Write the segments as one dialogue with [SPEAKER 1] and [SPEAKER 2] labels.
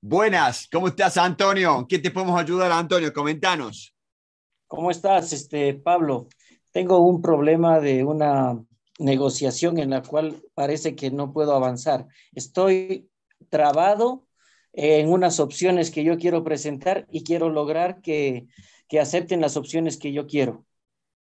[SPEAKER 1] Buenas, ¿cómo estás, Antonio? ¿Qué te podemos ayudar, Antonio? Coméntanos.
[SPEAKER 2] ¿Cómo estás, este, Pablo? Tengo un problema de una negociación en la cual parece que no puedo avanzar. Estoy trabado en unas opciones que yo quiero presentar y quiero lograr que, acepten las opciones que yo quiero.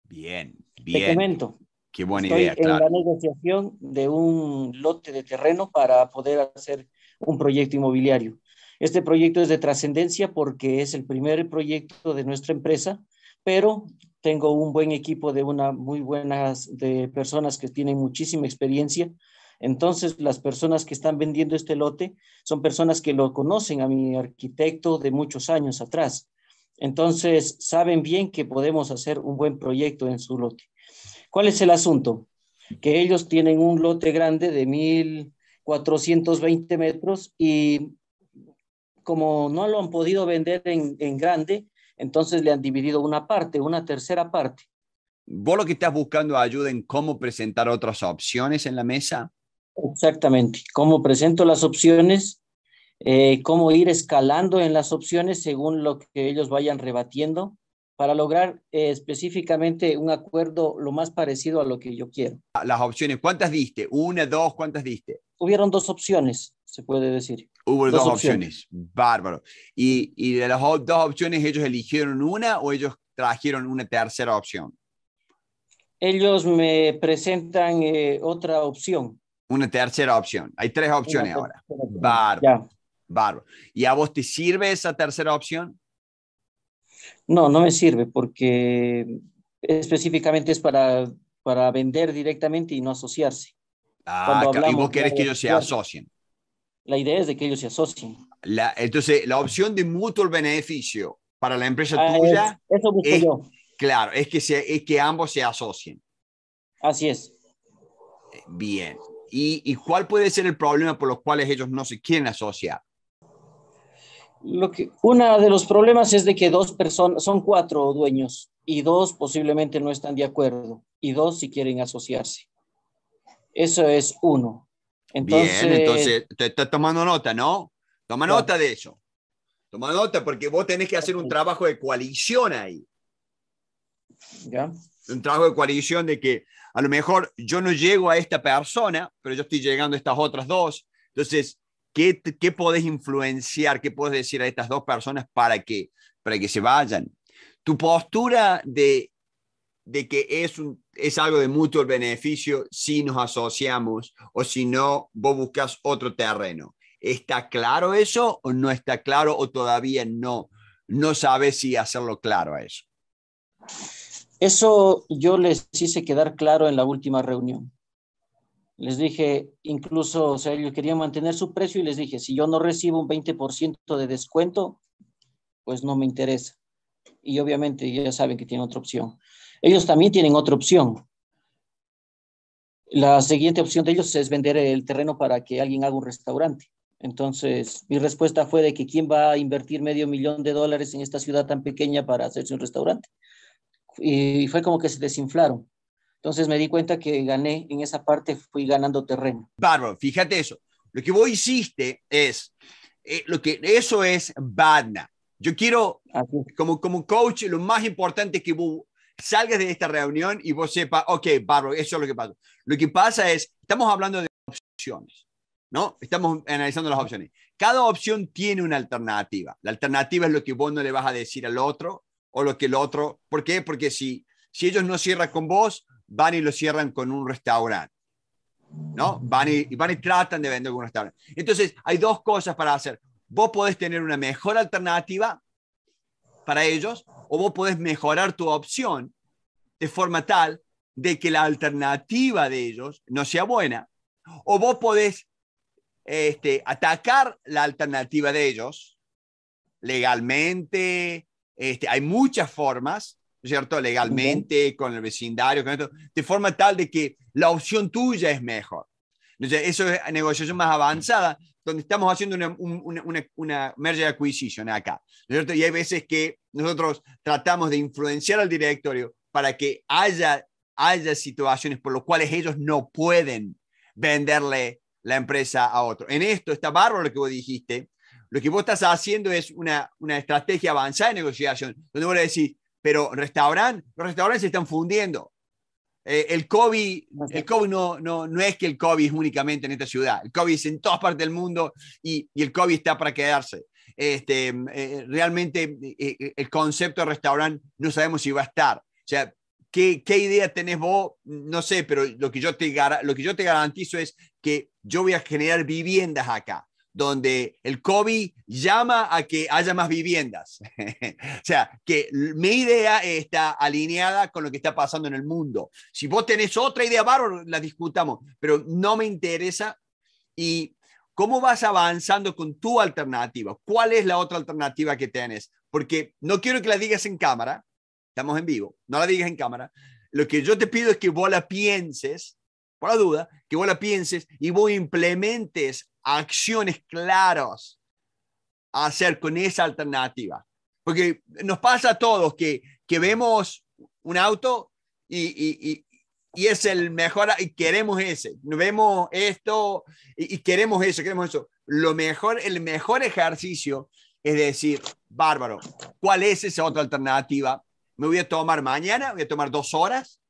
[SPEAKER 2] Bien, bien. Te comento. Qué buena idea, en la negociación de un lote de terreno para poder hacer un proyecto inmobiliario. Este proyecto es de trascendencia porque es el primer proyecto de nuestra empresa, pero tengo un buen equipo de una muy buenas de personas que tienen muchísima experiencia. Entonces, las personas que están vendiendo este lote son personas que lo conocen a mi arquitecto de muchos años atrás. Entonces, saben bien que podemos hacer un buen proyecto en su lote. ¿Cuál es el asunto? Que ellos tienen un lote grande de 1.420 metros y como no lo han podido vender en, grande, entonces le han dividido una parte, una tercera parte. ¿Vos lo que estás buscando ayuda en cómo presentar otras opciones en la mesa? Exactamente, cómo presento las opciones, eh, cómo ir escalando en las opciones según lo que ellos vayan rebatiendo para lograr eh, específicamente un acuerdo lo más parecido a lo que yo quiero. Las opciones, ¿cuántas diste? ¿Una, dos? ¿Cuántas diste? hubieron dos opciones, se puede decir. Hubo dos, opciones.
[SPEAKER 1] bárbaro. Y, de las dos opciones ellos eligieron una o ellos trajeron
[SPEAKER 2] una tercera opción? Ellos me presentan eh, otra opción.
[SPEAKER 1] Una tercera opción. Hay tres opciones ahora. Bárbaro. Bárbaro.
[SPEAKER 2] ¿Y a vos te sirve esa tercera opción? No, no me sirve porque específicamente es para, para vender directamente y no asociarse. Ah, y vos querés que ellos se asocien. La idea es de que ellos se asocien.
[SPEAKER 1] entonces, la opción de mutuo beneficio para la empresa ah, tuya.
[SPEAKER 2] eso busco yo.
[SPEAKER 1] Claro, es que, es que ambos se asocien. Así es. Bien. ¿Y, cuál puede ser el problema por los cuales ellos no se quieren asociar?
[SPEAKER 2] uno de los problemas es de que dos personas, son cuatro dueños, y dos posiblemente no están de acuerdo, y dos si quieren asociarse. Eso es uno. Entonces, Bien, entonces
[SPEAKER 1] estás tomando nota, ¿no? Toma nota de eso. Toma nota porque vos tenés que hacer un trabajo de coalición ahí. Un trabajo de coalición de que a lo mejor yo no llego a esta persona, pero yo estoy llegando a estas otras dos. Entonces, ¿qué, qué podés influenciar? ¿Qué podés decir a estas dos personas para que, para que se vayan? Tu postura de, de que es un es algo de mutuo beneficio si nos asociamos o si no, vos buscas otro terreno. ¿Está claro eso o no está claro o todavía no? No sabes si hacerlo claro a eso.
[SPEAKER 2] Eso yo les hice quedar claro en la última reunión. Les dije, incluso, o sea, ellos querían mantener su precio y les dije, si yo no recibo un 20% de descuento, pues no me interesa. Y obviamente ya saben que tiene otra opción ellos también tienen otra opción. La siguiente opción de ellos es vender el terreno para que alguien haga un restaurante. Entonces, mi respuesta fue de que quién va a invertir medio millón de dólares en esta ciudad tan pequeña para hacerse un restaurante. Y fue como que se desinflaron. Entonces me di cuenta que gané en esa parte, fui ganando terreno. Bárbaro, fíjate eso. Lo que vos hiciste es, eh, lo
[SPEAKER 1] que eso es badna. Yo quiero, como, como coach, lo más importante que vos salgas de esta reunión y vos sepas, ok, Barro, eso es lo que pasa. Lo que pasa es, estamos hablando de opciones, ¿no? Estamos analizando las opciones. Cada opción tiene una alternativa. La alternativa es lo que vos no le vas a decir al otro o lo que el otro. ¿Por qué? Porque si, si ellos no cierran con vos, van y lo cierran con un restaurante. ¿No? Van y, van y tratan de vender con un restaurante. Entonces, hay dos cosas para hacer. Vos podés tener una mejor alternativa para ellos o vos podés mejorar tu opción de forma tal de que la alternativa de ellos no sea buena, o vos podés este, atacar la alternativa de ellos legalmente, este, hay muchas formas, ¿cierto? Legalmente, con el vecindario, esto, de forma tal de que la opción tuya es mejor. Entonces, eso es negociación más avanzada, donde estamos haciendo una, una, una, merger acquisition acá. y hay veces que nosotros tratamos de influenciar al directorio para que haya, haya situaciones por las cuales ellos no pueden venderle la empresa a otro. En esto está bárbaro lo que vos dijiste. Lo que vos estás haciendo es una, una estrategia avanzada de negociación, donde vos le decís, pero restaurante, los restaurantes se están fundiendo. Eh, el COVID, no, es que el COVID es únicamente en esta ciudad, el COVID es en todas partes del mundo y, el COVID está para quedarse. Este, eh, realmente eh, el concepto de restaurante no sabemos si va a estar. O sea, ¿qué, ¿qué, idea tenés vos? No sé, pero lo que, yo te, lo que yo te garantizo es que yo voy a generar viviendas acá donde el COVID llama a que haya más viviendas. o sea, que mi idea está alineada con lo que está pasando en el mundo. Si vos tenés otra idea, bárbaro, la discutamos, pero no me interesa. ¿Y cómo vas avanzando con tu alternativa? ¿Cuál es la otra alternativa que tenés? Porque no quiero que la digas en cámara, estamos en vivo, no la digas en cámara. Lo que yo te pido es que vos la pienses, por la duda, que vos la pienses y vos implementes acciones claras a hacer con esa alternativa. Porque nos pasa a todos que, que vemos un auto y, y, y, y, es el mejor y queremos ese. Vemos esto y, queremos eso, queremos eso. Lo mejor, el mejor ejercicio es decir, bárbaro, ¿cuál es esa otra alternativa? Me voy a tomar mañana, voy a tomar dos horas,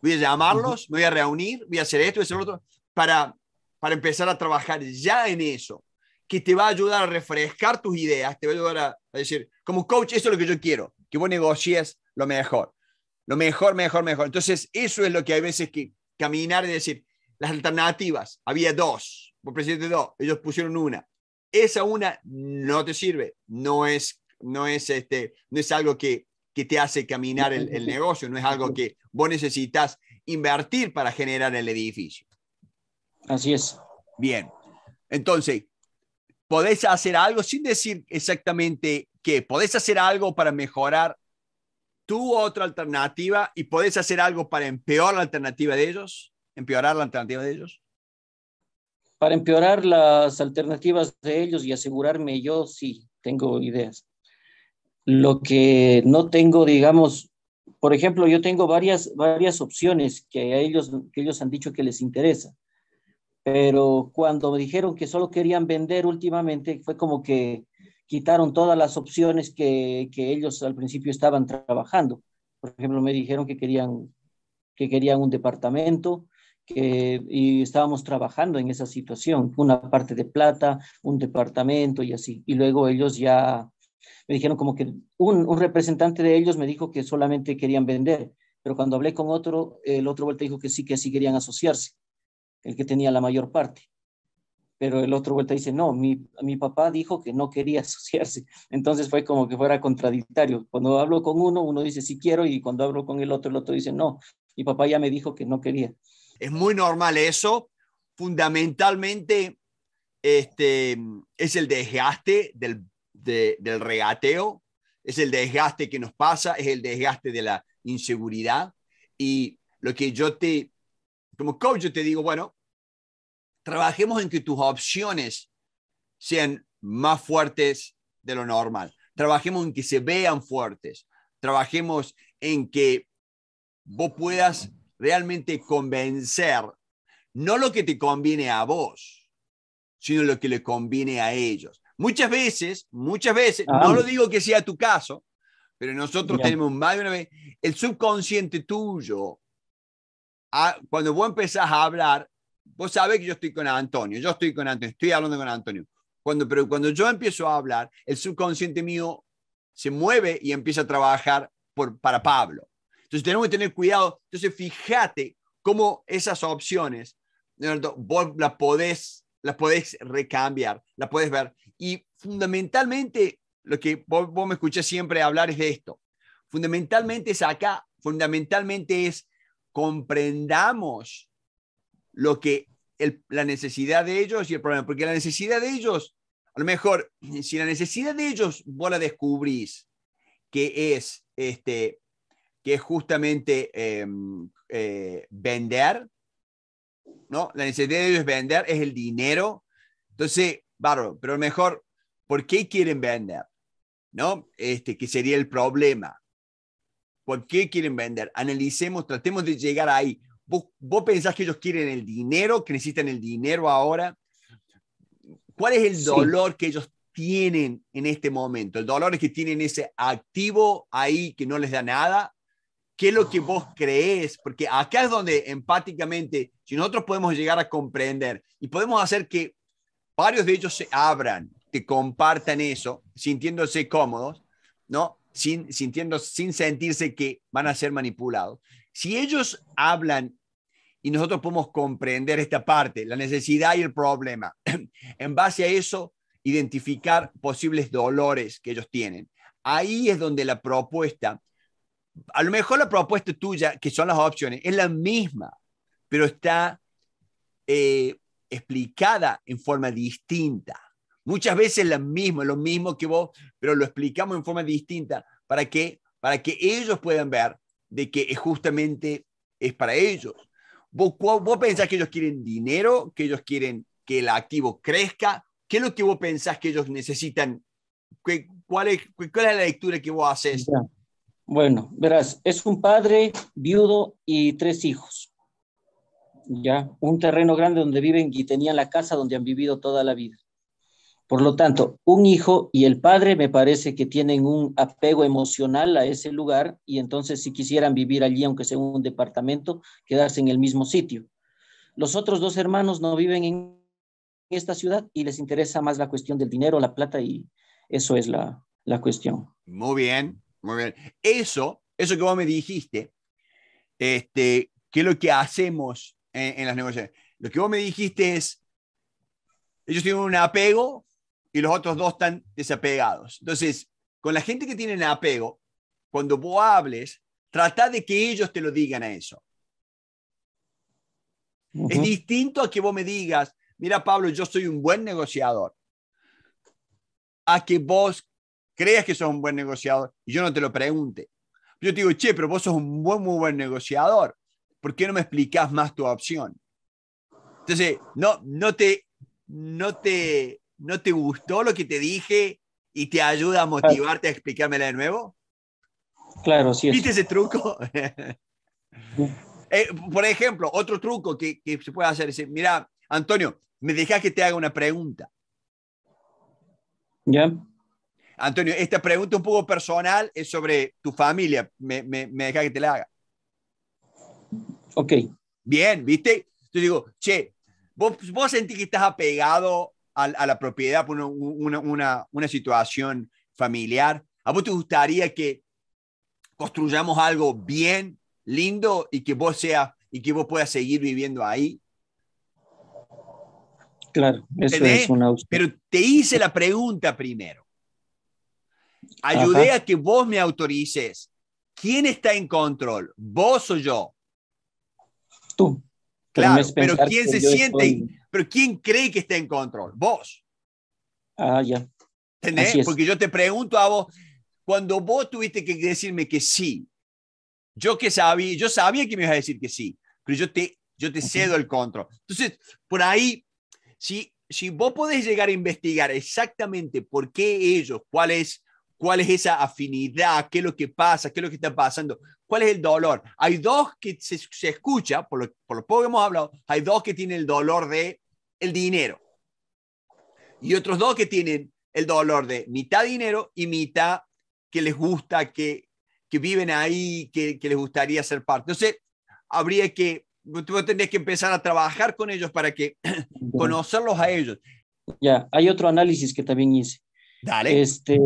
[SPEAKER 1] voy a llamarlos, me voy a reunir, voy a hacer esto, voy a hacer otro, para para empezar a trabajar ya en eso, que te va a ayudar a refrescar tus ideas, te va a ayudar a, decir, como coach, eso es lo que yo quiero, que vos negocies lo mejor, lo mejor, mejor, mejor. Entonces, eso es lo que hay veces que caminar y decir, las alternativas, había dos, por presidente dos, ellos pusieron una. Esa una no te sirve, no es, no es, este, no es algo que, te hace caminar el, el negocio, no es algo que vos necesitas invertir para generar el edificio. Así es. Bien. Entonces, podés hacer algo sin decir exactamente qué. Podés hacer algo para mejorar tu otra alternativa y podés hacer algo para empeorar la alternativa de ellos. Empeorar la alternativa de
[SPEAKER 2] ellos. Para empeorar las alternativas de ellos y asegurarme yo, sí, tengo ideas. Lo que no tengo, digamos, por ejemplo, yo tengo varias, varias opciones que, a ellos, que ellos han dicho que les interesa pero cuando me dijeron que solo querían vender últimamente, fue como que quitaron todas las opciones que, ellos al principio estaban trabajando. Por ejemplo, me dijeron que querían, que querían un departamento, que, y estábamos trabajando en esa situación, una parte de plata, un departamento y así. Y luego ellos ya me dijeron como que un, un representante de ellos me dijo que solamente querían vender, pero cuando hablé con otro, el otro vuelta dijo que sí, que sí querían asociarse el que tenía la mayor parte. Pero el otro vuelta dice, no, mi, papá dijo que no quería asociarse. Entonces fue como que fuera contradictorio. Cuando hablo con uno, uno dice, sí quiero, y cuando hablo con el otro, el otro dice, no, mi papá ya me dijo que no quería. Es muy normal eso.
[SPEAKER 1] Fundamentalmente este, es el desgaste del, de, del regateo, es el desgaste que nos pasa, es el desgaste de la inseguridad. Y lo que yo te como coach yo te digo, bueno, trabajemos en que tus opciones sean más fuertes de lo normal. Trabajemos en que se vean fuertes. Trabajemos en que vos puedas realmente convencer, no lo que te conviene a vos, sino lo que le conviene a ellos. Muchas veces, muchas veces, no lo digo que sea tu caso, pero nosotros tenemos más de una vez, el subconsciente tuyo cuando vos empezás a hablar, vos sabés que yo estoy con Antonio, yo estoy con Antonio, estoy hablando con Antonio. Cuando, pero cuando yo empiezo a hablar, el subconsciente mío se mueve y empieza a trabajar por, para Pablo. Entonces tenemos que tener cuidado. Entonces fíjate cómo esas opciones, vos las podés, las podés recambiar, las podés ver. Y fundamentalmente, lo que vos, me escuchás siempre hablar es de esto. Fundamentalmente es acá, fundamentalmente es comprendamos lo que la necesidad de ellos y el problema, porque la necesidad de ellos, a lo mejor, si la necesidad de ellos vos la descubrís, que es, este, que es justamente em, eh, vender, ¿no? La necesidad de ellos vender, es el dinero. Entonces, bárbaro, pero mejor, ¿por qué quieren vender? ¿No? Este, que sería el problema. ¿Por qué quieren vender? Analicemos, tratemos de llegar ahí. ¿Vos, pensás que ellos quieren el dinero, que necesitan el dinero ahora? ¿Cuál es el dolor que ellos tienen en este momento? El dolor es que tienen ese activo ahí que no les da nada. ¿Qué es lo que vos ah. crees? Porque acá es donde empáticamente, si nosotros podemos llegar a comprender y podemos hacer que varios de ellos se abran, te compartan eso, sintiéndose cómodos, ¿no? sin, sintiendo, sin sentirse que van a ser manipulados. Si ellos hablan y nosotros podemos comprender esta parte, la necesidad y el problema, en base a eso, identificar posibles dolores que ellos tienen. Ahí es donde la propuesta, a lo mejor la propuesta tuya, que son las opciones, es la misma, pero está eh, explicada en forma distinta. Muchas veces lo mismo, lo mismo que vos, pero lo explicamos en forma distinta para que, para que ellos puedan ver de que justamente es para ellos. ¿Vos, vos pensás que ellos quieren dinero, que ellos quieren que el activo crezca? ¿Qué es lo que vos pensás que ellos necesitan?
[SPEAKER 2] ¿Cuál es, cuál es la lectura que vos haces? Bueno, verás, es un padre viudo y tres hijos. Ya, un terreno grande donde viven y tenían la casa donde han vivido toda la vida. Por lo tanto, un hijo y el padre me parece que tienen un apego emocional a ese lugar y entonces si quisieran vivir allí, aunque sea un departamento, quedarse en el mismo sitio. Los otros dos hermanos no viven en esta ciudad y les interesa más la cuestión del dinero, la plata y eso es la, cuestión. Muy bien, muy bien. Eso, eso que vos me
[SPEAKER 1] dijiste, este, ¿qué es lo que hacemos en las negociaciones? Lo que vos me dijiste es, ellos tienen un apego y los otros dos están desapegados. Entonces, con la gente que tienen apego, cuando vos hables, trata de que ellos te lo digan a eso. Es distinto a que vos me digas, mira Pablo, yo soy un buen negociador, a que vos creas que sos un buen negociador y yo no te lo pregunte. Yo te digo, che, pero vos sos un buen, muy buen negociador. ¿Por qué no me explicas más tu opción? Entonces, no, no te, no te ¿No te gustó lo que te dije y te ayuda a motivarte a explicármela de nuevo?
[SPEAKER 2] Claro, sí. ¿Viste
[SPEAKER 1] ese truco? Eh, por ejemplo, otro truco que, se puede hacer es, mira, Antonio, me dejas que te haga una pregunta. ¿Ya? Antonio, esta pregunta un poco personal es sobre tu familia. Me, me, dejas que te la haga. Ok. Bien, ¿viste? Yo digo, che, vos, vos sentís que estás apegado a, la propiedad por una, situación familiar. ¿A vos te gustaría que construyamos algo bien, lindo y que vos sea y que vos puedas seguir viviendo ahí?
[SPEAKER 2] Claro, eso es una. Pero
[SPEAKER 1] te hice la pregunta primero. Ayudé a que vos me autorices. ¿Quién está en control? ¿Vos o yo? Tú. Claro, pero ¿quién se siente? ¿Pero quién cree que está en control? Vos. Ah, ya. ¿Entendés? Porque yo te pregunto a vos, cuando vos tuviste que decirme que sí, yo que sabía, yo sabía que me ibas a decir que sí, pero yo te, yo te cedo el control. Entonces, por ahí, si, si vos podés llegar a investigar exactamente por qué ellos, cuál es cuál es esa afinidad, qué es lo que pasa, qué es lo que está pasando, cuál es el dolor. Hay dos que se, se escucha, por lo, por lo, poco que hemos hablado, hay dos que tienen el dolor de el dinero y otros dos que tienen el dolor de mitad dinero y mitad que les gusta, que, que viven ahí, que, que les gustaría ser parte. Entonces, habría que, tú tendrías que empezar a trabajar con ellos
[SPEAKER 2] para que conocerlos a ellos. Ya, hay otro análisis que también hice. Dale. Este,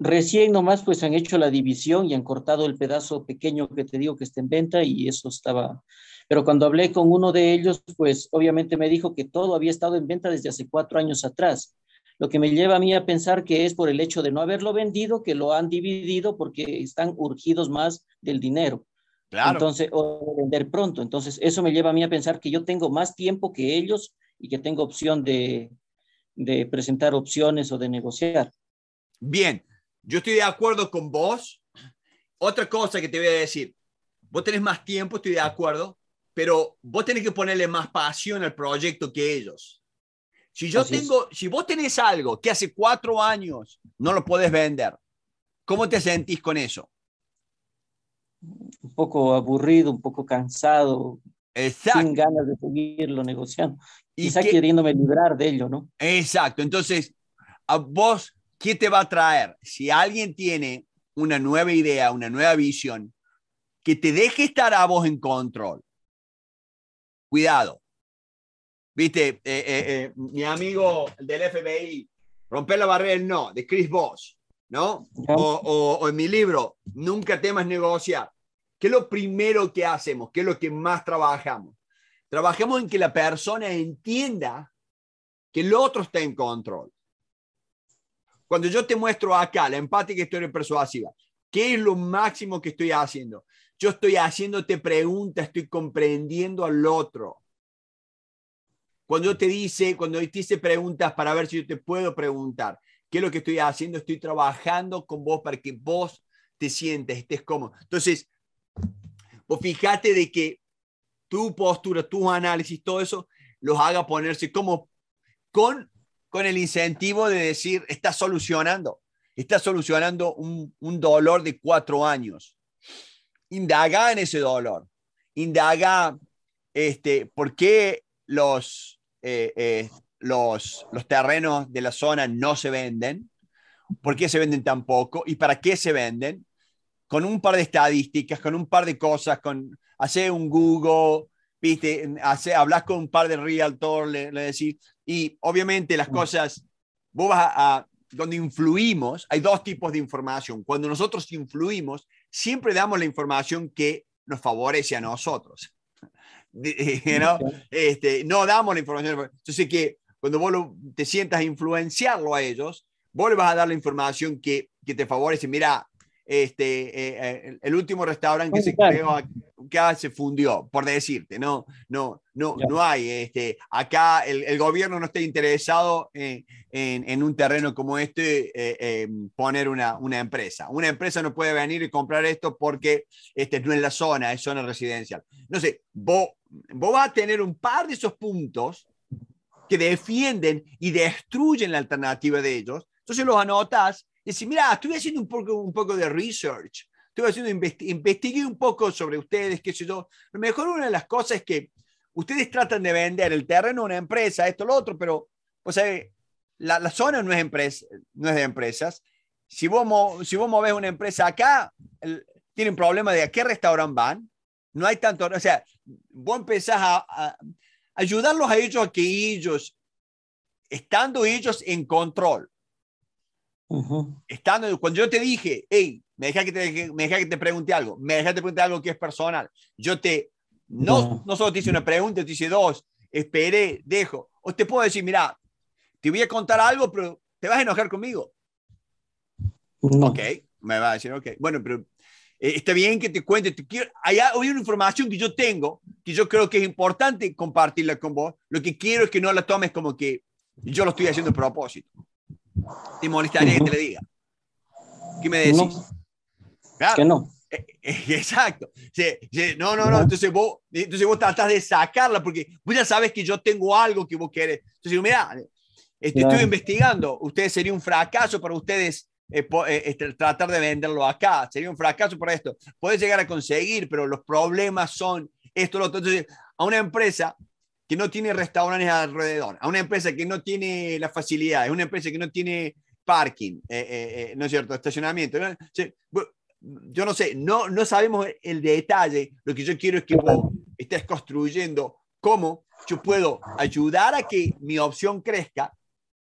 [SPEAKER 2] Recién nomás pues han hecho la división y han cortado el pedazo pequeño que te digo que está en venta y eso estaba... Pero cuando hablé con uno de ellos, pues obviamente me dijo que todo había estado en venta desde hace cuatro años atrás lo que me lleva a mí a pensar que es por el hecho de no haberlo vendido que lo han dividido porque están urgidos más del dinero. Claro. Entonces, o vender pronto. Entonces, eso me lleva a mí a pensar que yo tengo más tiempo que ellos y que tengo opción de, de presentar opciones o de negociar. Bien, yo estoy de acuerdo con vos. Otra cosa
[SPEAKER 1] que te voy a decir, vos tenés más tiempo, estoy de acuerdo, pero vos tenés que ponerle más pasión al proyecto que ellos. Si yo tengo, si vos tenés algo que hace cuatro años no lo podés vender, ¿cómo te sentís con eso?
[SPEAKER 2] Un poco aburrido, un poco cansado, Exacto. sin ganas de seguirlo negociando. Y está queriendo queriéndome librar de ello, ¿no? Exacto. Entonces, a
[SPEAKER 1] vos ¿qué te va a traer? Si alguien tiene una nueva idea, una nueva visión, que te deje estar a vos en control. Cuidado. Viste, eh, eh, eh, mi amigo del FBI, romper la barrera, no, de Chris Voss, ¿no? O, en mi libro, nunca temas negociar. ¿Qué es lo primero que hacemos? ¿Qué es lo que más trabajamos? Trabajamos en que la persona entienda que el otro está en control cuando yo te muestro acá la empática historia persuasiva, ¿qué es lo máximo que estoy haciendo? Yo estoy haciéndote preguntas, estoy comprendiendo al otro. Cuando yo te dice, cuando te hice preguntas para ver si yo te puedo preguntar, ¿qué es lo que estoy haciendo? Estoy trabajando con vos para que vos te sientas, estés cómodo. Entonces, fíjate de que tu postura, tus análisis, todo eso, los haga ponerse como con con el incentivo de decir, está solucionando, está solucionando un, dolor de cuatro años. Indaga en ese dolor, indaga este, por qué los, eh, eh, los, los terrenos de la zona no se venden, por qué se venden tan poco y para qué se venden, con un par de estadísticas, con un par de cosas, con hacer un Google, viste, hace, hablas con un par de realtor, le, decís, y obviamente las mm. cosas, vos vas a, donde influimos, hay dos tipos de información. Cuando nosotros influimos, siempre damos la información que nos favorece a nosotros. Eh, ¿no? Este, no damos la información. Entonces que cuando vos te sientas a influenciarlo a ellos, vos le vas a dar la información que, que te favorece. Mira, este, eh, eh, el último restaurante que se creó ah, se fundió, por decirte, no, no, no, no hay. Este, acá el, gobierno no está interesado en, un terreno como este eh, poner una, empresa. Una empresa no puede venir y comprar esto porque este, no es la zona, es zona residencial. No sé, vos, vos vas a tener un par de esos puntos que defienden y destruyen la alternativa de ellos. Entonces los anotas decir, mira, estuve haciendo un poco, un poco de research, estuve haciendo, investigué un poco sobre ustedes, qué sé yo. Lo mejor una de las cosas es que ustedes tratan de vender el terreno a una empresa, esto, lo otro, pero, o sea, la, la zona no es, empresa, no es de empresas. Si vos, si una empresa acá, tienen problema de a qué restaurante van. No hay tanto, o sea, vos empezás a, a ayudarlos a ellos a que ellos, estando ellos en control, Estando, cuando yo te dije, hey, me deja que te, me deja que te pregunte algo, me dejaste que te pregunte algo que es personal, yo te, no, no, solo te hice una pregunta, te hice dos, esperé, dejo, o te puedo decir, mira, te voy a contar algo, pero te vas a enojar conmigo. Ok, me va a decir, ok, bueno, pero eh, está bien que te cuente, hay, hay, una información que yo tengo, que yo creo que es importante compartirla con vos, lo que quiero es que no la tomes como que yo lo estoy haciendo a propósito. ¿Te molestaría que te le diga? ¿Qué me decís? Que no. Eh, eh, exacto. No, no, no. Entonces vos, entonces vos tratás de sacarla porque vos ya sabes que yo tengo algo que vos querés. Entonces mira, eh, estoy investigando. Ustedes sería un fracaso para ustedes este, tratar de venderlo acá. Sería un fracaso para esto. Puedes llegar a conseguir, pero los problemas son esto, lo otro. Entonces, a una empresa que no tiene restaurantes alrededor, a una empresa que no tiene las facilidades, a una empresa que no tiene parking, eh, eh, eh, ¿no es cierto? Estacionamiento. yo no sé, no, no sabemos el detalle. Lo que yo quiero es que vos estés construyendo cómo yo puedo ayudar a que mi opción crezca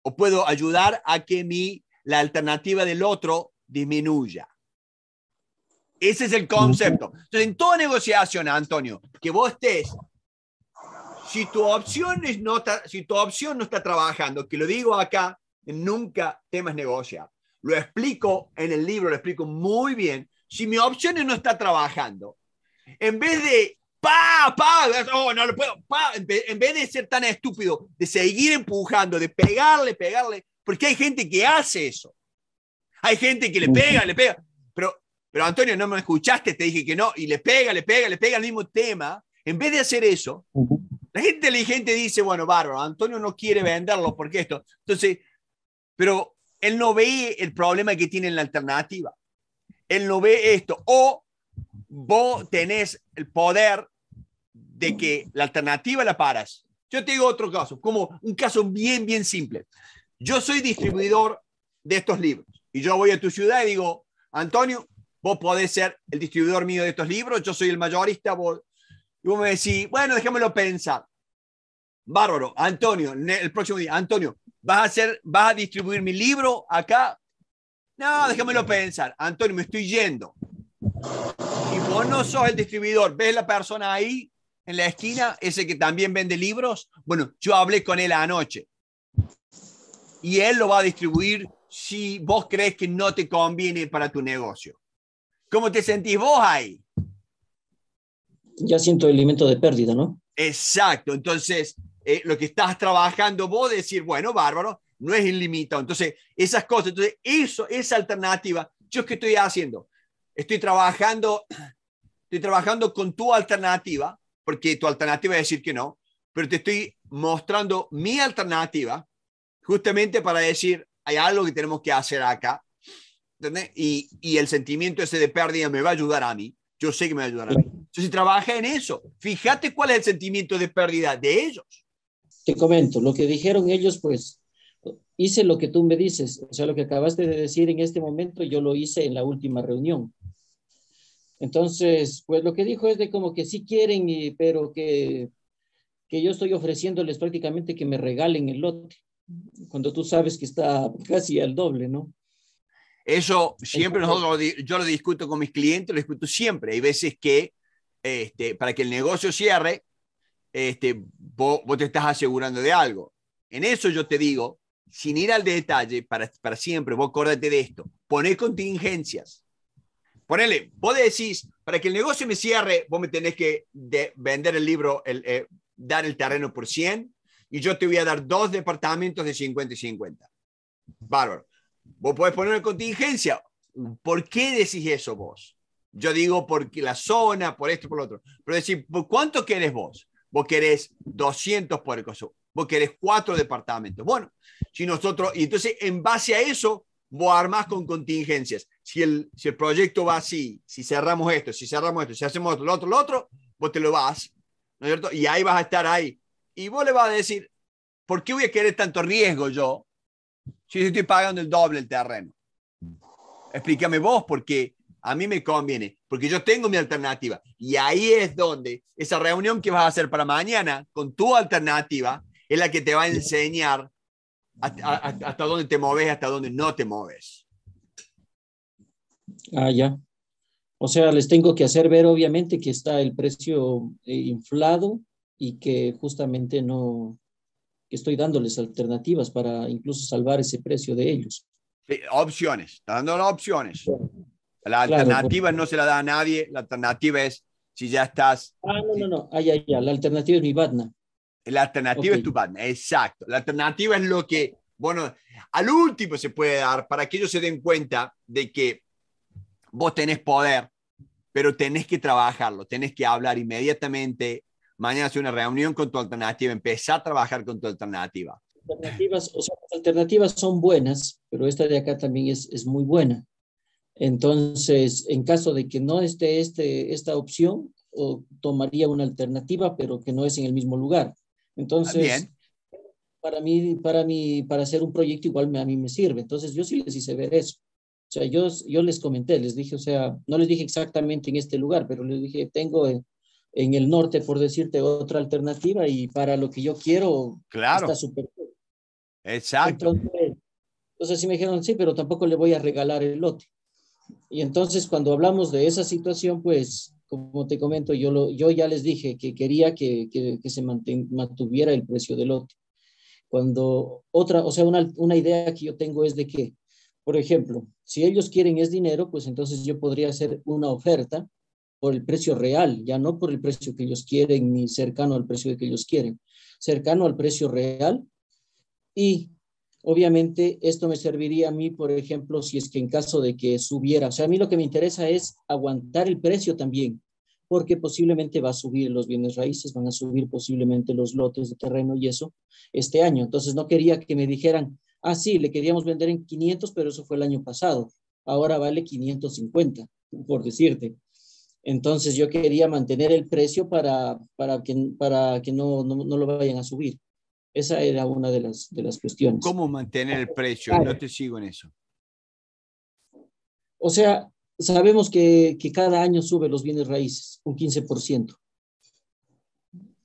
[SPEAKER 1] o puedo ayudar a que mi, la alternativa del otro disminuya. Ese es el concepto. Entonces, en toda negociación, Antonio, que vos estés si tu opción no está, si tu opción no está trabajando, que lo digo acá, nunca temas negociar. Lo explico en el libro, lo explico muy bien. Si mi opción no está trabajando, en vez de pa, pa, oh, no lo puedo, pa, en vez de ser tan estúpido, de seguir empujando, de pegarle, pegarle, porque hay gente que hace eso. Hay gente que le pega, le pega. Pero, pero Antonio, no me escuchaste, te dije que no, y le pega, le pega, le pega el mismo tema. En vez de hacer eso, la gente inteligente dice, bueno, bárbaro, Antonio no quiere venderlo porque esto. Entonces, pero él no ve el problema que tiene en la alternativa. Él no ve esto. O vos tenés el poder de que la alternativa la paras. Yo te digo otro caso, como un caso bien, bien simple. Yo soy distribuidor de estos libros y yo voy a tu ciudad y digo, Antonio, vos podés ser el distribuidor mío de estos libros, yo soy el mayorista, vos y vos me decís, bueno, déjamelo pensar. Bárbaro, Antonio, el próximo día, Antonio, ¿vas a, hacer, ¿vas a distribuir mi libro acá? No, déjamelo pensar. Antonio, me estoy yendo. Y vos no sos el distribuidor, ves la persona ahí en la esquina, ese que también vende libros. Bueno, yo hablé con él anoche. Y él lo va a distribuir si vos crees que no te conviene para tu negocio. ¿Cómo te sentís vos ahí?
[SPEAKER 2] ya siento el elemento de pérdida, ¿no?
[SPEAKER 1] Exacto, entonces eh, lo que estás trabajando vos, decir, bueno, bárbaro, no es ilimitado. Entonces, esas cosas, entonces, eso, esa alternativa, yo que estoy haciendo, estoy trabajando, estoy trabajando con tu alternativa, porque tu alternativa es decir que no, pero te estoy mostrando mi alternativa justamente para decir, hay algo que tenemos que hacer acá, ¿entendés? Y, y el sentimiento ese de pérdida me va a ayudar a mí, yo sé que me va a ayudar a mí. Entonces trabaja en eso. Fíjate cuál es el sentimiento de pérdida de ellos.
[SPEAKER 2] Te comento, lo que dijeron ellos, pues hice lo que tú me dices, o sea, lo que acabaste de decir en este momento, yo lo hice en la última reunión. Entonces, pues lo que dijo es de como que sí quieren, pero que, que yo estoy ofreciéndoles prácticamente que me regalen el lote, cuando tú sabes que está casi al doble, ¿no?
[SPEAKER 1] Eso siempre yo lo discuto con mis clientes, lo discuto siempre. Hay veces que este, para que el negocio cierre, este, vos, te estás asegurando de algo. En eso yo te digo, sin ir al detalle, para, para siempre, vos acordate de esto, poné contingencias. Ponele, vos decís, para que el negocio me cierre, vos me tenés que vender el libro, eh, dar el terreno por 100, y yo te voy a dar dos departamentos de 50 y 50. Bárbaro. Vos podés poner una contingencia. ¿Por qué decís eso vos? Yo digo porque la zona, por esto, por lo otro. Pero decir, cuánto querés vos? Vos querés 200 puercos, vos querés cuatro departamentos. Bueno, si nosotros, y entonces en base a eso, vos armás con contingencias. Si el, si el proyecto va así, si cerramos esto, si cerramos esto, si hacemos otro, lo otro, lo otro, vos te lo vas, ¿no es cierto? Y ahí vas a estar ahí. Y vos le vas a decir, ¿por qué voy a querer tanto riesgo yo si estoy pagando el doble el terreno? Explícame vos, por qué a mí me conviene, porque yo tengo mi alternativa. Y ahí es donde esa reunión que vas a hacer para mañana con tu alternativa es la que te va a enseñar hasta, dónde te moves, hasta dónde no
[SPEAKER 2] te moves. Ah, ya. O sea, les tengo que hacer ver, obviamente, que está el precio eh, inflado y que justamente no, que estoy dándoles alternativas para incluso salvar ese precio de ellos. opciones, está dando opciones. La alternativa no se la da a nadie, la
[SPEAKER 1] alternativa es si ya estás... Ah, no, no, no, ay, ay, la alternativa es mi Batna. La alternativa es tu Batna, exacto. La alternativa es lo que, bueno, al último se puede dar para que ellos se den cuenta de que vos tenés poder, pero tenés que trabajarlo, tenés que hablar inmediatamente. Mañana hace una reunión con tu alternativa, Empezar a trabajar con tu alternativa.
[SPEAKER 2] Alternativas, las alternativas son buenas, pero esta de acá también es, es muy buena. Entonces, en caso de que no esté este, esta opción, o tomaría una alternativa, pero que no es en el mismo lugar. Entonces, para mí, para mí, para hacer un proyecto igual me, a mí me sirve. Entonces, yo sí les hice ver eso. O sea, yo, yo les comenté, les dije, o sea, no les dije exactamente en este lugar, pero les dije, tengo en, el norte, por decirte, otra alternativa y para lo que yo quiero, claro. está súper Exacto. Entonces, entonces, sí me dijeron, sí, pero tampoco le voy a regalar el lote. Y entonces cuando hablamos de esa situación, pues como te comento, yo, yo ya les dije que quería que, se mantuviera el precio del lote. Cuando otra, o sea, una, una idea que yo tengo es de que, por ejemplo, si ellos quieren es dinero, pues entonces yo podría hacer una oferta por el precio real, ya no por el precio que ellos quieren ni cercano al precio que ellos quieren, cercano al precio real y Obviamente, esto me serviría a mí, por ejemplo, si es que en caso de que subiera, o sea, a mí lo que me interesa es aguantar el precio también, porque posiblemente va a subir los bienes raíces, van a subir posiblemente los lotes de terreno y eso este año. Entonces, no quería que me dijeran, ah, sí, le queríamos vender en 500, pero eso fue el año pasado, ahora vale 550, por decirte. Entonces, yo quería mantener el precio para, para que, para que no, no lo vayan a subir. Esa era una de las, de las cuestiones. ¿Cómo
[SPEAKER 1] mantener el precio? No te sigo en eso.
[SPEAKER 2] O sea, sabemos que, que cada año sube los bienes raíces un 15%.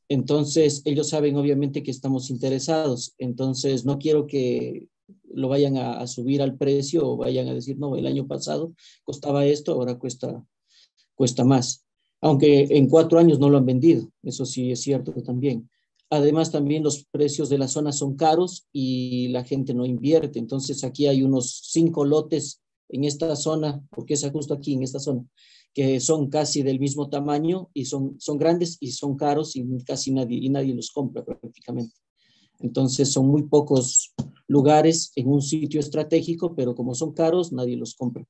[SPEAKER 2] Entonces, ellos saben obviamente que estamos interesados. Entonces, no quiero que lo vayan a, subir al precio o vayan a decir, no, el año pasado costaba esto, ahora cuesta, cuesta más. Aunque en cuatro años no lo han vendido, eso sí es cierto que también. Además, también los precios de la zona son caros y la gente no invierte. Entonces, aquí hay unos cinco lotes en esta zona, porque es justo aquí, en esta zona, que son casi del mismo tamaño y son, son grandes y son caros y casi nadie, y nadie los compra prácticamente. Entonces, son muy pocos lugares en un sitio estratégico, pero como son caros, nadie los compra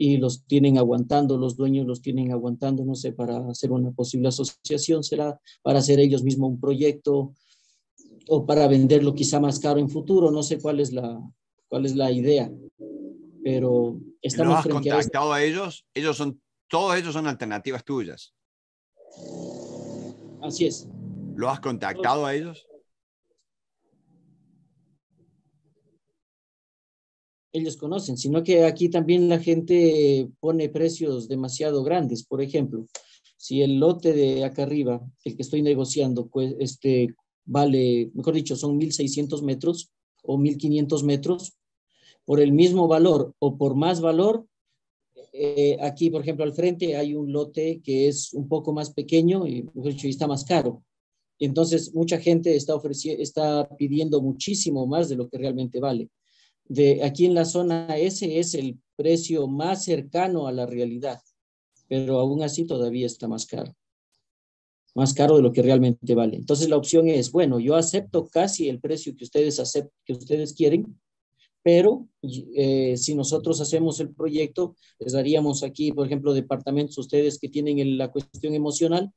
[SPEAKER 2] y los tienen aguantando, los dueños los tienen aguantando, no sé, para hacer una posible asociación, será para hacer ellos mismos un proyecto o para venderlo quizá más caro en futuro, no sé cuál es la, cuál es la idea, pero estamos... ¿No has contactado
[SPEAKER 1] a, ellos? Ellos son, todos ellos son alternativas tuyas. Así es. ¿Lo has contactado a
[SPEAKER 2] ellos? ellos conocen, sino que aquí también la gente pone precios demasiado grandes. Por ejemplo, si el lote de acá arriba, el que estoy negociando, pues, este, vale, mejor dicho, son 1.600 metros o 1.500 metros, por el mismo valor o por más valor, eh, aquí, por ejemplo, al frente hay un lote que es un poco más pequeño y, mejor dicho, está más caro. Entonces, mucha gente está, está pidiendo muchísimo más de lo que realmente vale de aquí en la zona ese es el precio más cercano a la realidad, pero aún así todavía está más caro, más caro de lo que realmente vale. Entonces la opción es, bueno, yo acepto casi el precio que ustedes, acept que ustedes quieren, pero eh, si nosotros hacemos el proyecto, les daríamos aquí, por ejemplo, departamentos ustedes que tienen la cuestión emocional,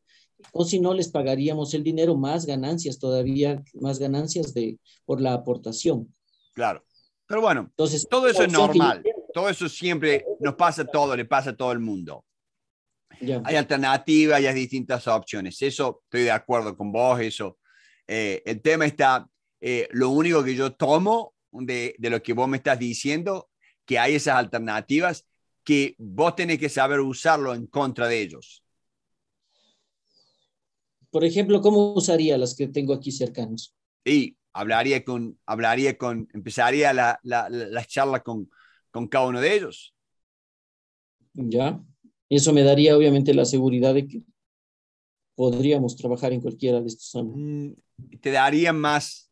[SPEAKER 2] o si no, les pagaríamos el dinero más ganancias todavía, más ganancias de, por la aportación. Claro. Pero bueno, Entonces, todo eso es normal.
[SPEAKER 1] Todo eso siempre nos pasa a todos, le pasa a todo el mundo. Hay alternativas, hay distintas opciones. Eso estoy de acuerdo con vos, eso. Eh, el tema está, eh, lo único que yo tomo de, lo que vos me estás diciendo, que hay esas alternativas, que vos tenés que saber usarlo en contra de ellos.
[SPEAKER 2] Por ejemplo, ¿cómo usaría las que tengo aquí
[SPEAKER 1] cercanos? Y hablaría con, hablaría con, empezaría la, charla
[SPEAKER 2] con, cada uno de ellos. Ya, eso me daría obviamente la seguridad de que podríamos trabajar en cualquiera de estos ámbitos. Mm, te
[SPEAKER 1] daría más,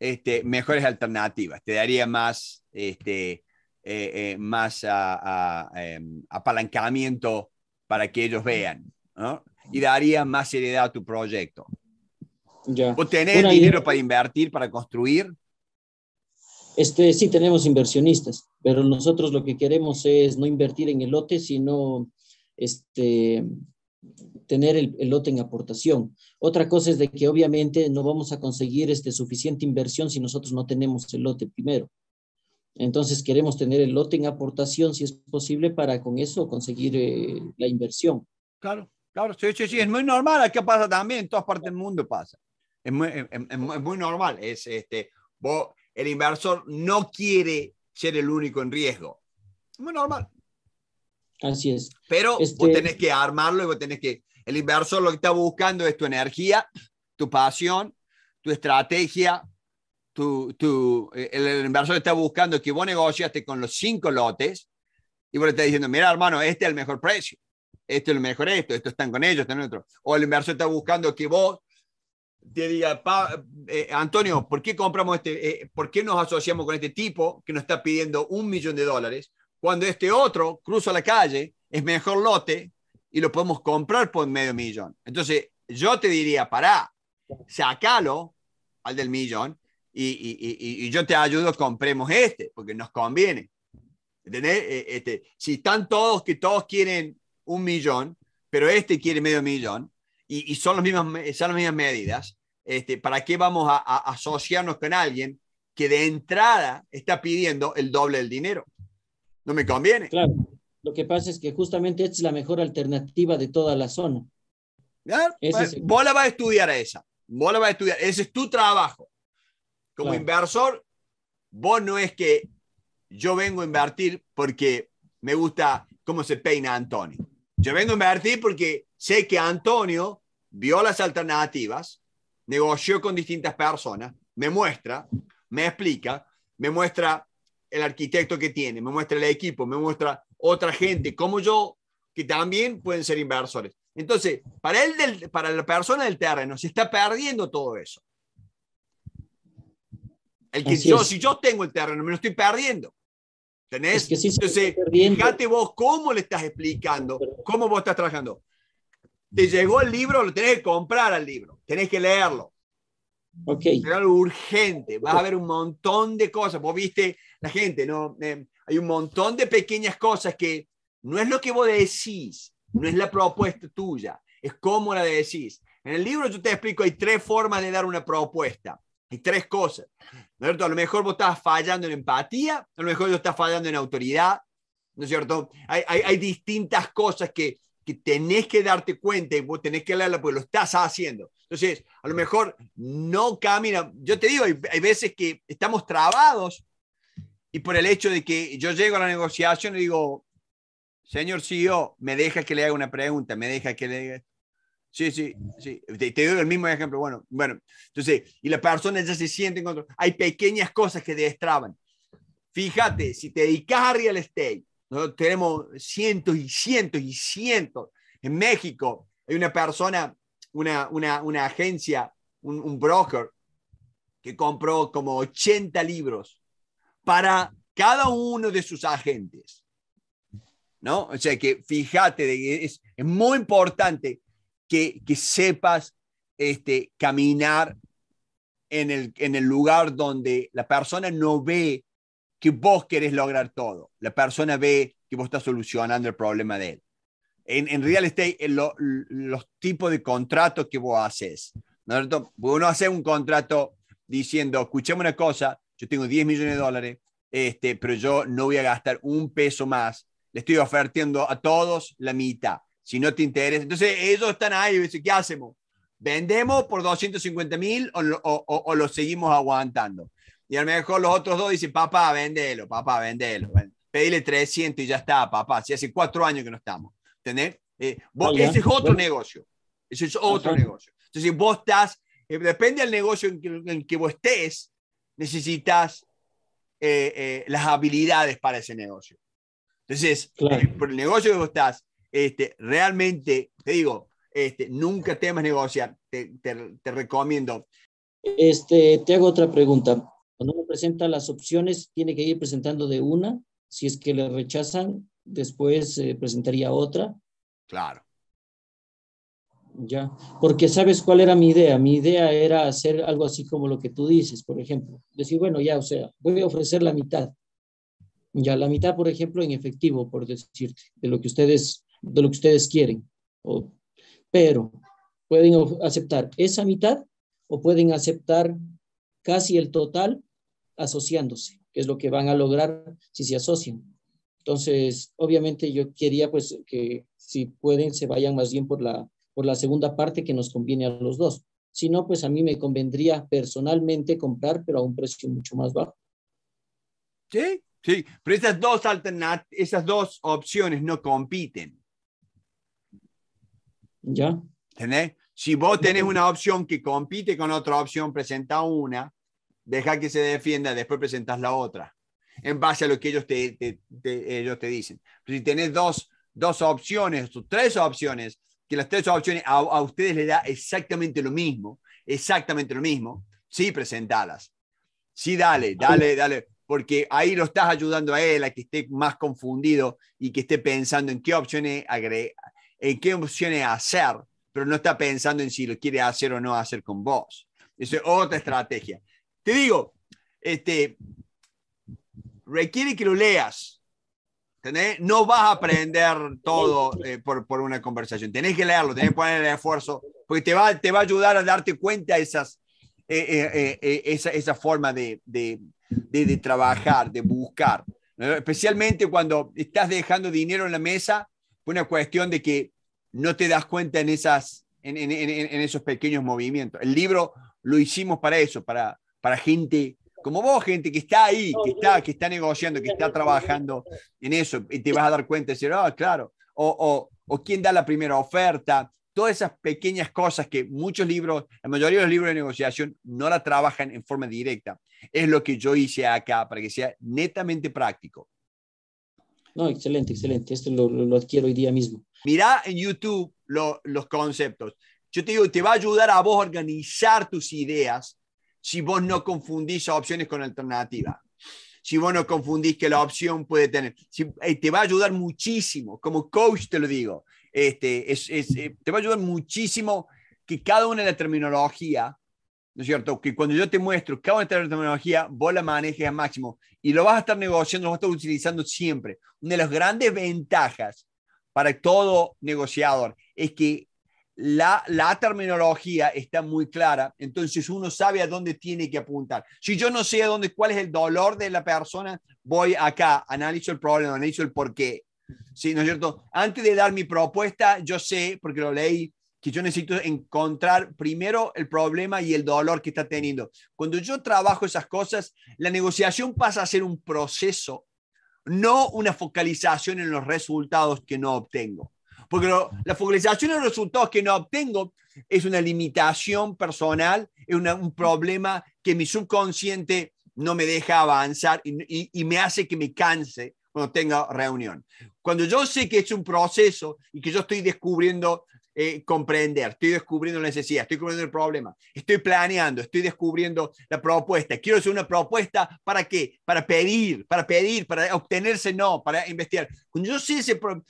[SPEAKER 1] este, mejores alternativas, te daría más, este, eh, eh, más ah, ah, em, apalancamiento para que ellos vean, ¿no? Y daría más seriedad a tu proyecto. Ya. ¿O tenés dinero para invertir, para construir?
[SPEAKER 2] Este, sí, tenemos inversionistas, pero nosotros lo que queremos es no invertir en el lote, sino este, tener el, lote en aportación. Otra cosa es de que obviamente no vamos a conseguir este, suficiente inversión si nosotros no tenemos el lote primero. Entonces queremos tener el lote en aportación si es posible para con eso conseguir eh, la inversión. Claro, claro, estoy sí, es muy normal,
[SPEAKER 1] Aquí pasa también,
[SPEAKER 2] en todas partes del mundo pasa. Es muy,
[SPEAKER 1] es, muy normal. Es, este, vos, el inversor no quiere ser el único en riesgo.
[SPEAKER 2] Es muy normal. Así es.
[SPEAKER 1] Pero vos este tenés que armarlo y vos tenés que. El inversor lo que está buscando es tu energía, tu pasión, tu estrategia. Tu, tu eh, el, inversor está buscando que vos negociaste con los cinco lotes y vos le estás diciendo, mira hermano, este es el mejor precio, este es el mejor esto, esto están con ellos, están otro. O el inversor está buscando que vos te eh, Antonio, ¿por qué compramos este, eh, nos asociamos con este tipo que nos está pidiendo un millón de dólares cuando este otro cruza la calle, es mejor lote y lo podemos comprar por medio millón? Entonces, yo te diría, pará, sacalo al del millón y, yo te ayudo, compremos este, porque nos conviene. Eh, este, si están todos que todos quieren un millón, pero este quiere medio millón, y, son, las mismas, son mismas medidas, este, ¿para qué vamos a, asociarnos con alguien que de entrada está pidiendo el doble del
[SPEAKER 2] dinero? No me conviene. Claro. Lo que pasa es que justamente es la mejor alternativa de toda la zona. Vos la vas a estudiar a esa. la vas a estudiar. Ese es
[SPEAKER 1] tu trabajo. Como inversor, vos no es que yo vengo a invertir porque me gusta cómo se peina Antonio. Yo vengo a invertir porque sé que Antonio vio las alternativas, negoció con distintas personas, me muestra, me explica, me muestra el arquitecto que tiene, me muestra el equipo, me muestra otra gente como yo, que también pueden ser inversores. Entonces, para, él para la persona del terreno se está perdiendo todo eso. El que si yo tengo el terreno, me lo estoy perdiendo. ¿Tenés? que Entonces, fíjate vos cómo le estás explicando, cómo vos estás trabajando. Te llegó el libro, lo tenés que comprar al libro, tenés que leerlo. Ok. Es algo urgente, va a haber un montón de cosas. Vos viste, la gente, ¿no? Eh, hay un montón de pequeñas cosas que no es lo que vos decís, no es la propuesta tuya, es cómo la decís. En el libro yo te explico, hay tres formas de dar una propuesta. Hay tres cosas. ¿No es cierto? A lo mejor vos estás fallando en empatía, a lo mejor vos estás fallando en autoridad, ¿no es cierto? Hay, distintas cosas que, tenés que darte cuenta y vos tenés que leerla porque lo estás haciendo. Entonces, a lo mejor no camina. Yo te digo, hay, veces que estamos trabados y por el hecho de que yo llego a la negociación y digo, señor CEO, me deja que le haga una pregunta, me deja que le Sí, sí, sí. Te, doy el mismo ejemplo. Bueno, bueno, entonces, y las personas ya se sienten Hay pequeñas cosas que destraban. Fíjate, si te dedicas a real estate, nosotros tenemos cientos y cientos y cientos. En México hay una persona, una, una, una agencia, un, broker, que compró como 80 libros para cada uno de sus agentes. ¿No? O sea que fíjate, es, es muy importante que, sepas este, caminar en el, en el lugar donde la persona no ve que vos querés lograr todo. La persona ve que vos estás solucionando el problema de él. En, en real estate, eh, los tipos de contratos que vos haces, ¿no es Uno hace un contrato diciendo, escuchemos una cosa, yo tengo 10 millones de dólares, este, pero yo no voy a gastar un peso más, le estoy ofreciendo a todos la mitad si no te interesa. Entonces, ellos están ahí y dicen, ¿qué hacemos? ¿Vendemos por 250 mil o, o, lo seguimos aguantando? Y a lo mejor los otros dos dicen, papá, véndelo, papá, véndelo. pedile 300 y ya está, papá. Si hace cuatro años que no estamos. ¿Entendés? Eh, ese es otro negocio. Ese es otro negocio. Entonces, vos estás, eh, depende del negocio en que, que vos estés, necesitas eh, las habilidades para ese negocio. Entonces, por el negocio que vos estás, este, realmente, te digo, este, nunca temas negociar, te, te, recomiendo.
[SPEAKER 2] Este, te hago otra pregunta. Cuando uno presenta las opciones, tiene que ir presentando de una. Si es que le rechazan, después eh, presentaría otra. Claro. Ya, porque sabes cuál era mi idea. Mi idea era hacer algo así como lo que tú dices, por ejemplo. Decir, bueno, ya, o sea, voy a ofrecer la mitad. Ya, la mitad, por ejemplo, en efectivo, por decirte, de lo que ustedes de lo que ustedes quieren. pero pueden aceptar esa mitad o pueden aceptar casi el total asociándose, que es lo que van a lograr si se asocian. Entonces, obviamente yo quería pues que si pueden se vayan más bien por la, por la segunda parte que nos conviene a los dos. Si no, pues a mí me convendría personalmente comprar, pero a un precio mucho más bajo. Sí, sí, pero
[SPEAKER 1] esas esas dos opciones no compiten. Si vos tenés una opción que compite con otra opción, presenta una, deja que se defienda, después presentas la otra, en base a lo que ellos te, ellos te dicen. si tenés dos, opciones, tres opciones, que las tres opciones a, ustedes les da exactamente lo mismo, exactamente lo mismo, sí presentalas. Sí, dale, dale, dale, porque ahí lo estás ayudando a él a que esté más confundido y que esté pensando en qué opciones agregar en qué opciones hacer, pero no está pensando en si lo quiere hacer o no hacer con vos. Esa es otra estrategia. Te digo, este, requiere que lo leas. No vas a aprender todo eh, por, por, una conversación. Tenés que leerlo, tenés que poner el esfuerzo, porque te va, te va a ayudar a darte cuenta esas, eh, eh, esa, forma de, de, trabajar, de buscar. Especialmente cuando estás dejando dinero en la mesa fue una cuestión de que no te das cuenta en, esas, en, esos pequeños movimientos. El libro lo hicimos para eso, para, para gente como vos, gente que está ahí, que está, que está negociando, que está trabajando en eso, y te vas a dar cuenta y decir, ah, claro, o, o quién da la primera oferta, todas esas pequeñas cosas que muchos libros, la mayoría de los libros de negociación no la trabajan en forma directa. Es lo que yo hice acá para que sea netamente práctico.
[SPEAKER 2] No, excelente, excelente. Esto lo, adquiero hoy día mismo.
[SPEAKER 1] Mirá en YouTube los conceptos. Yo te digo, te va a ayudar a vos a organizar tus ideas si vos no confundís opciones con alternativas. Si vos no confundís que la opción puede tener. Eh, te va a ayudar muchísimo. Como coach te lo digo. Este, eh, te va a ayudar muchísimo que cada una de la terminología ¿no es cierto? Que cuando yo te muestro cada la terminología, vos la manejes al máximo y lo vas a estar negociando, lo vas a estar utilizando siempre. Una de las grandes ventajas para todo negociador es que la, la terminología está muy clara, entonces uno sabe a dónde tiene que apuntar. Si yo no sé a dónde, cuál es el dolor de la persona, voy acá, analizo el problema, analizo el porqué. Sí, ¿no es cierto? Antes de dar mi propuesta, yo sé, porque lo leí, y yo necesito encontrar primero el problema y el dolor que está teniendo. Cuando yo trabajo esas cosas, la negociación pasa a ser un proceso, no una focalización en los resultados que no obtengo. Porque la focalización en los resultados que no obtengo es una limitación personal, es un problema que mi subconsciente no me deja avanzar y, y me hace que me canse cuando tenga reunión. Cuando yo sé que es un proceso y que yo estoy descubriendo eh, comprender, estoy descubriendo la necesidad, estoy descubriendo el problema, estoy planeando, estoy descubriendo la propuesta. Quiero hacer una propuesta para qué? Para pedir, para pedir, para obtenerse, no, para investigar. Cuando yo sé ese, problema,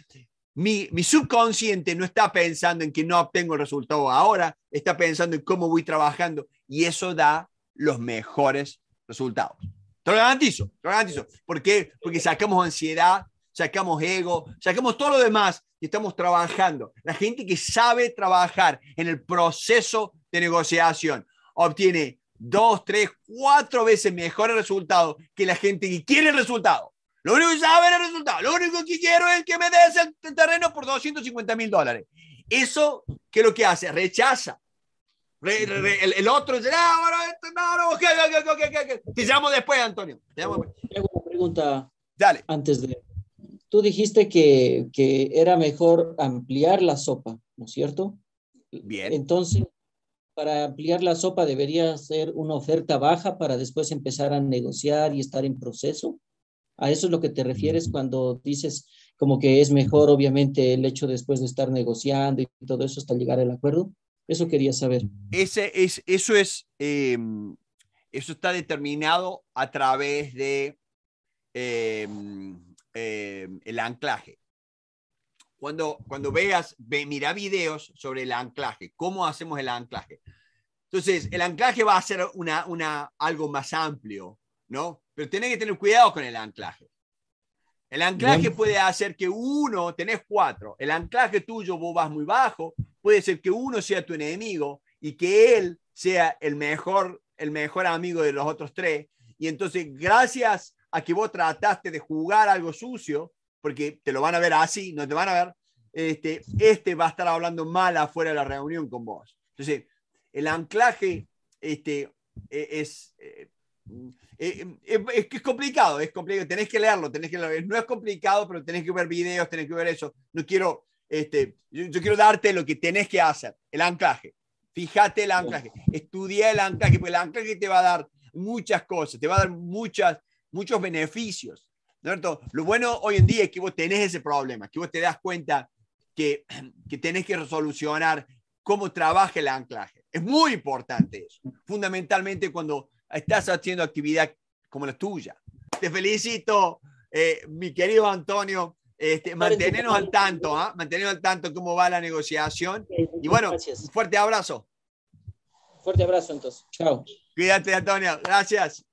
[SPEAKER 1] Mi, mi, subconsciente no está pensando en que no obtengo el resultado ahora, está pensando en cómo voy trabajando y eso da los mejores resultados. Te lo garantizo, te lo garantizo. ¿Por qué? Porque sacamos ansiedad, sacamos ego, sacamos todo lo demás y estamos trabajando. La gente que sabe trabajar en el proceso de negociación obtiene dos, tres, cuatro veces mejores resultados que la gente que quiere el resultado. Lo único que sabe es el resultado. Lo único que quiero es que me des el terreno por 250 mil dólares. Eso, ¿qué es lo que hace? Rechaza. el, otro dice, no, no, no, Te llamo después, Antonio. Tengo una
[SPEAKER 2] pregunta. Dale. Antes de Tú dijiste que, que era mejor ampliar la sopa, ¿no es cierto? Bien. Entonces, para ampliar la sopa debería ser una oferta baja para después empezar a negociar y estar en proceso. ¿A eso es lo que te refieres cuando dices como que es mejor, obviamente, el hecho después de estar negociando y todo eso hasta llegar al acuerdo? Eso quería saber.
[SPEAKER 1] Ese es, eso es, em, eso está determinado a través de em, eh, el anclaje. Cuando, cuando veas, ve, mira videos sobre el anclaje, cómo hacemos el anclaje. Entonces, el anclaje va a ser una, una, algo más amplio, ¿no? Pero tenés que tener cuidado con el anclaje. El anclaje puede hacer que uno, tenés cuatro, el anclaje tuyo, vos vas muy bajo, puede ser que uno sea tu enemigo y que él sea el mejor, el mejor amigo de los otros tres. Y entonces, gracias a que vos trataste de jugar algo sucio, porque te lo van a ver así, no te van a ver, este, este va a estar hablando mal afuera de la reunión con vos. Entonces, el anclaje este, e-, eh, eh, es, es, complicado, es complicado, tenés que leerlo, tenés que no es complicado, pero tenés que ver videos, tenés que ver eso. No quiero, este, yo, yo quiero darte lo que tenés que hacer, el anclaje. Fíjate el anclaje, estudia el anclaje, porque el anclaje te va a dar muchas cosas, te va a dar muchas muchos beneficios. Lo bueno hoy en día es que vos tenés ese problema, que vos te das cuenta que, que tenés que resolucionar cómo trabaja el anclaje. Es muy importante eso, fundamentalmente cuando estás haciendo actividad como la tuya. Te felicito, eh, mi querido Antonio. Este, mantenernos al tanto, ¿eh? ¿ah? mantenernos al tanto cómo va la negociación. Y bueno, fuerte abrazo. Fuerte abrazo entonces. Chao. Cuídate, Antonio. Gracias.